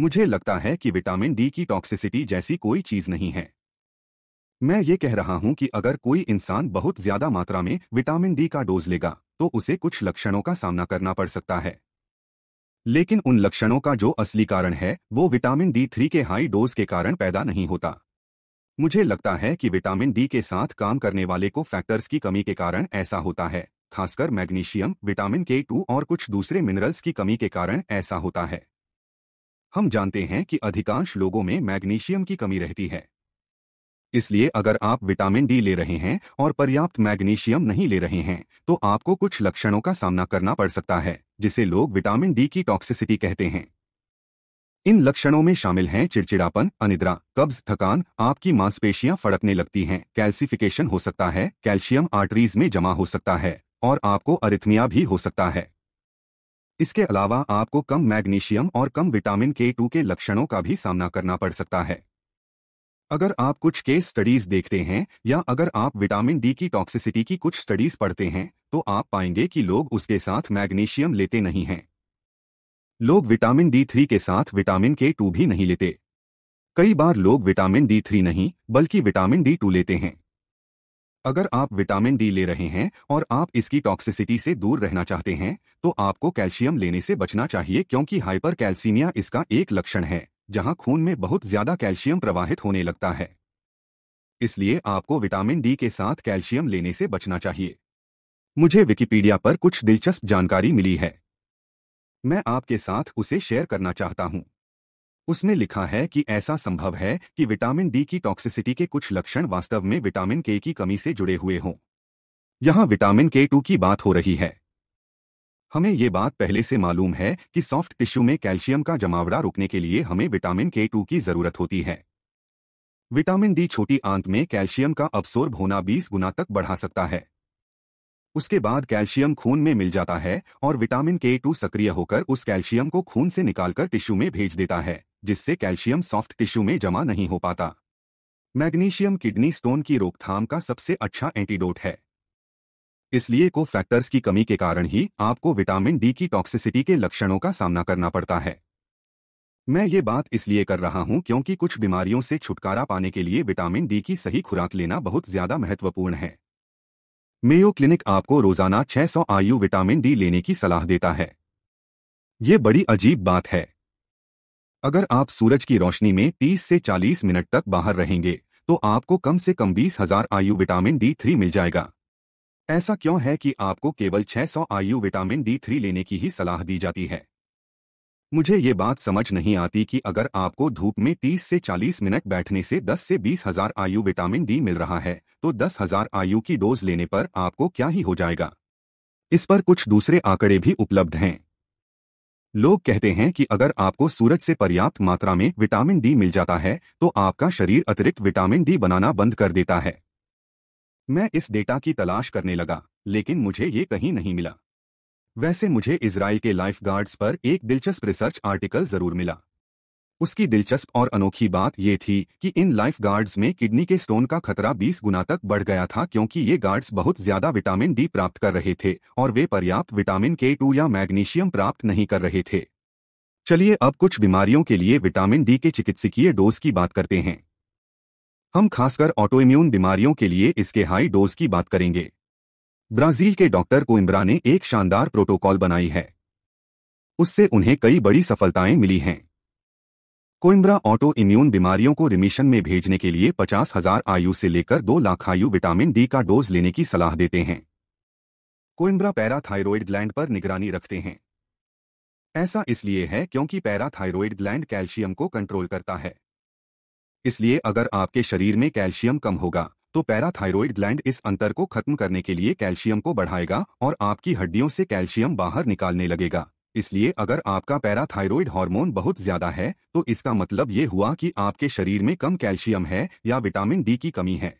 मुझे लगता है कि विटामिन डी की टॉक्सिसिटी जैसी कोई चीज नहीं है मैं ये कह रहा हूं कि अगर कोई इंसान बहुत ज्यादा मात्रा में विटामिन डी का डोज लेगा तो उसे कुछ लक्षणों का सामना करना पड़ सकता है लेकिन उन लक्षणों का जो असली कारण है वो vitamin D three high high डोज के कारण पैदा नहीं होता मुझे लगता है कि विटामिन डी के साथ काम करने वाले को फैक्टर्स की कमी के कारण ऐसा होता है खासकर मैग्नीशियम विटामिन के टू और कुछ दूसरे मिनरल्स की कमी के कारण ऐसा होता है हम जानते हैं कि अधिकांश लोगों में मैग्नीशियम की कमी रहती है इसलिए अगर आप विटामिन डी ले रहे हैं और पर्याप्त मैग्नीशियम नहीं ले रहे हैं तो आपको कुछ लक्षणों का सामना करना पड़ सकता है जिसे लोग विटामिन डी की टॉक्सिसिटी कहते हैं इन लक्षणों में शामिल हैं चिड़चिड़ापन अनिद्रा कब्ज थकान आपकी मांसपेशियां फड़कने लगती हैं कैल्सिफिकेशन हो सकता है कैल्शियम आर्टरीज में जमा हो सकता है और आपको अरिथमिया भी हो सकता है इसके अलावा आपको कम मैग्नीशियम और कम विटामिन के टू के लक्षणों का भी सामना करना पड़ सकता है अगर आप कुछ केस स्टडीज देखते हैं या अगर आप विटामिन डी की टॉक्सिसिटी की कुछ स्टडीज पढ़ते हैं तो आप पाएंगे कि लोग उसके साथ मैग्नीशियम लेते नहीं हैं लोग विटामिन डी थ्री के साथ विटामिन के टू भी नहीं लेते कई बार लोग विटामिन डी थ्री नहीं बल्कि विटामिन डी टू लेते हैं अगर आप विटामिन डी ले रहे हैं और आप इसकी टॉक्सिसिटी से दूर रहना चाहते हैं तो आपको कैल्शियम लेने से बचना चाहिए क्योंकि हाइपर कैल्सीमिया इसका एक लक्षण है जहां खून में बहुत ज्यादा कैल्शियम प्रवाहित होने लगता है इसलिए आपको विटामिन डी के साथ कैल्शियम लेने से बचना चाहिए मुझे विकिपीडिया पर कुछ दिलचस्प जानकारी मिली है मैं आपके साथ उसे शेयर करना चाहता हूं उसने लिखा है कि ऐसा संभव है कि विटामिन डी की टॉक्सिसिटी के कुछ लक्षण वास्तव में विटामिन के की कमी से जुड़े हुए हों यहां विटामिन के टू की बात हो रही है हमें ये बात पहले से मालूम है कि सॉफ्ट टिश्यू में कैल्शियम का जमावड़ा रोकने के लिए हमें विटामिन के टू की जरूरत होती है विटामिन डी छोटी आंत में कैल्शियम का अब्सोर्ब होना 20 गुना तक बढ़ा सकता है उसके बाद कैल्शियम खून में मिल जाता है और विटामिन के टू सक्रिय होकर उस कैल्शियम को खून से निकालकर टिश्यू में भेज देता है जिससे कैल्शियम सॉफ्ट टिश्यू में जमा नहीं हो पाता मैग्नीशियम किडनी स्टोन की रोकथाम का सबसे अच्छा एंटीडोट है इसलिए को फैक्टर्स की कमी के कारण ही आपको विटामिन डी की टॉक्सिसिटी के लक्षणों का सामना करना पड़ता है मैं ये बात इसलिए कर रहा हूं क्योंकि कुछ बीमारियों से छुटकारा पाने के लिए विटामिन डी की सही खुराक लेना बहुत ज्यादा महत्वपूर्ण है मेयो क्लिनिक आपको रोजाना 600 आयु विटामिन डी लेने की सलाह देता है ये बड़ी अजीब बात है अगर आप सूरज की रोशनी में 30 से 40 मिनट तक बाहर रहेंगे तो आपको कम से कम बीस हजार आयु विटामिन डी थ्री मिल जाएगा ऐसा क्यों है कि आपको केवल 600 आयु विटामिन डी थ्री लेने की ही सलाह दी जाती है मुझे ये बात समझ नहीं आती कि अगर आपको धूप में 30 से 40 मिनट बैठने से 10 से बीस हजार आयु विटामिन डी मिल रहा है तो दस हजार आयु की डोज लेने पर आपको क्या ही हो जाएगा इस पर कुछ दूसरे आंकड़े भी उपलब्ध हैं लोग कहते हैं कि अगर आपको सूरज से पर्याप्त मात्रा में विटामिन डी मिल जाता है तो आपका शरीर अतिरिक्त विटामिन डी बनाना बंद कर देता है मैं इस डेटा की तलाश करने लगा लेकिन मुझे ये कहीं नहीं मिला वैसे मुझे इसराइल के लाइफगार्ड्स पर एक दिलचस्प रिसर्च आर्टिकल जरूर मिला उसकी दिलचस्प और अनोखी बात यह थी कि इन लाइफ गार्ड्स में किडनी के स्टोन का खतरा 20 गुना तक बढ़ गया था क्योंकि ये गार्ड्स बहुत ज्यादा विटामिन डी प्राप्त कर रहे थे और वे पर्याप्त विटामिन के टू या मैग्नीशियम प्राप्त नहीं कर रहे थे चलिए अब कुछ बीमारियों के लिए विटामिन डी के चिकित्सकीय डोज की बात करते हैं हम खासकर ऑटोइम्यून बीमारियों के लिए इसके हाई डोज की बात करेंगे ब्राजील के डॉक्टर कोइम्ब्रा ने एक शानदार प्रोटोकॉल बनाई है उससे उन्हें कई बड़ी सफलताएं मिली हैं कोइम्ब्रा ऑटो इम्यून बीमारियों को रिमिशन में भेजने के लिए पचास हजार आयु से लेकर दो लाख आयु विटामिन डी का डोज लेने की सलाह देते हैं कोइम्ब्रा पैराथायरॉयड ग्लैंड पर निगरानी रखते हैं ऐसा इसलिए है क्योंकि पैराथायरॉयड ग्लैंड कैल्शियम को कंट्रोल करता है इसलिए अगर आपके शरीर में कैल्शियम कम होगा तो पैराथायरॉयड ग्लैंड इस अंतर को खत्म करने के लिए कैल्शियम को बढ़ाएगा और आपकी हड्डियों से कैल्शियम बाहर निकालने लगेगा इसलिए अगर आपका पैराथायरॉयड हार्मोन बहुत ज्यादा है तो इसका मतलब ये हुआ कि आपके शरीर में कम कैल्शियम है या विटामिन डी की कमी है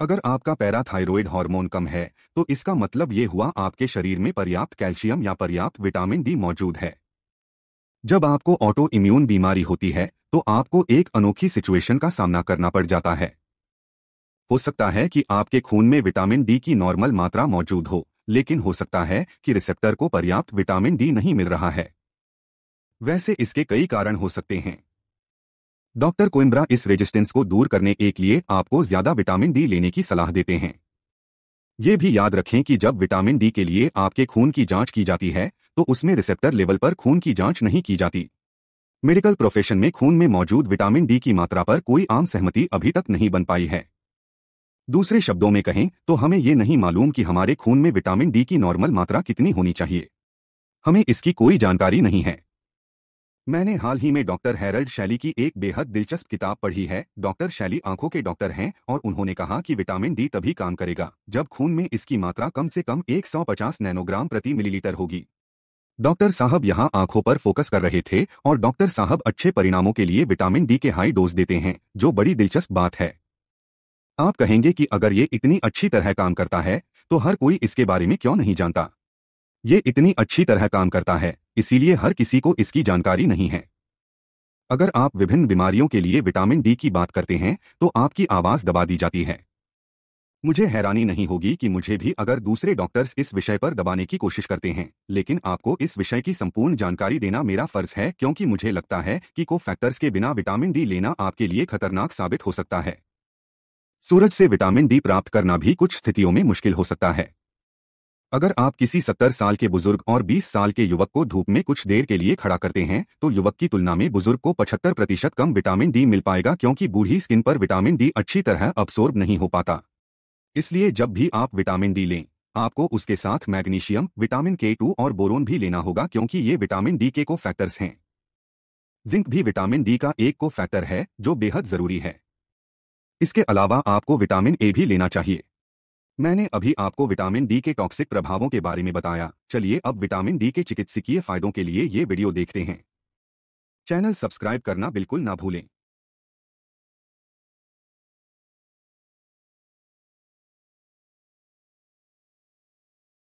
अगर आपका पैराथायरॉयड हार्मोन कम है तो इसका मतलब ये हुआ आपके शरीर में पर्याप्त कैल्शियम या पर्याप्त विटामिन डी मौजूद है जब आपको ऑटो इम्यून बीमारी होती है तो आपको एक अनोखी सिचुएशन का सामना करना पड़ जाता है हो सकता है कि आपके खून में विटामिन डी की नॉर्मल मात्रा मौजूद हो लेकिन हो सकता है कि रिसेप्टर को पर्याप्त विटामिन डी नहीं मिल रहा है वैसे इसके कई कारण हो सकते हैं डॉक्टर कोइम्ब्रा इस रेजिस्टेंस को दूर करने के लिए आपको ज्यादा विटामिन डी लेने की सलाह देते हैं ये भी याद रखें कि जब विटामिन डी के लिए आपके खून की जांच की जाती है तो उसमें रिसेप्टर लेवल पर खून की जांच नहीं की जाती मेडिकल प्रोफेशन में खून में मौजूद विटामिन डी की मात्रा पर कोई आम सहमति अभी तक नहीं बन पाई है दूसरे शब्दों में कहें तो हमें ये नहीं मालूम कि हमारे खून में विटामिन डी की नॉर्मल मात्रा कितनी होनी चाहिए हमें इसकी कोई जानकारी नहीं है मैंने हाल ही में डॉक्टर हैरल्ड शैली की एक बेहद दिलचस्प किताब पढ़ी है डॉक्टर शैली आंखों के डॉक्टर हैं और उन्होंने कहा कि विटामिन डी तभी काम करेगा जब खून में इसकी मात्रा कम से कम 150 नैनोग्राम प्रति मिलीलीटर होगी डॉक्टर साहब यहां आंखों पर फोकस कर रहे थे और डॉक्टर साहब अच्छे परिणामों के लिए विटामिन डी के हाई डोज देते हैं जो बड़ी दिलचस्प बात है आप कहेंगे कि अगर ये इतनी अच्छी तरह काम करता है तो हर कोई इसके बारे में क्यों नहीं जानता ये इतनी अच्छी तरह काम करता है इसीलिए हर किसी को इसकी जानकारी नहीं है अगर आप विभिन्न बीमारियों के लिए विटामिन डी की बात करते हैं तो आपकी आवाज़ दबा दी जाती है मुझे हैरानी नहीं होगी कि मुझे भी अगर दूसरे डॉक्टर्स इस विषय पर दबाने की कोशिश करते हैं लेकिन आपको इस विषय की संपूर्ण जानकारी देना मेरा फर्ज है क्योंकि मुझे लगता है कि को फैक्टर्स के बिना विटामिन डी लेना आपके लिए खतरनाक साबित हो सकता है सूरज से विटामिन डी प्राप्त करना भी कुछ स्थितियों में मुश्किल हो सकता है अगर आप किसी सत्तर साल के बुजुर्ग और बीस साल के युवक को धूप में कुछ देर के लिए खड़ा करते हैं तो युवक की तुलना में बुजुर्ग को पचहत्तर प्रतिशत कम विटामिन डी मिल पाएगा क्योंकि बूढ़ी स्किन पर विटामिन डी अच्छी तरह अब्सोर्ब नहीं हो पाता इसलिए जब भी आप विटामिन डी लें आपको उसके साथ मैग्नीशियम विटामिन के टू और बोरोन भी लेना होगा क्योंकि ये विटामिन डी के को फैक्टर्स हैं जिंक भी विटामिन डी का एक को फैक्टर है जो बेहद जरूरी है इसके अलावा आपको विटामिन ए भी लेना चाहिए मैंने अभी आपको विटामिन डी के टॉक्सिक प्रभावों के बारे में बताया चलिए अब विटामिन डी के चिकित्सकीय फायदों के लिए ये वीडियो देखते हैं चैनल सब्सक्राइब करना बिल्कुल ना भूलें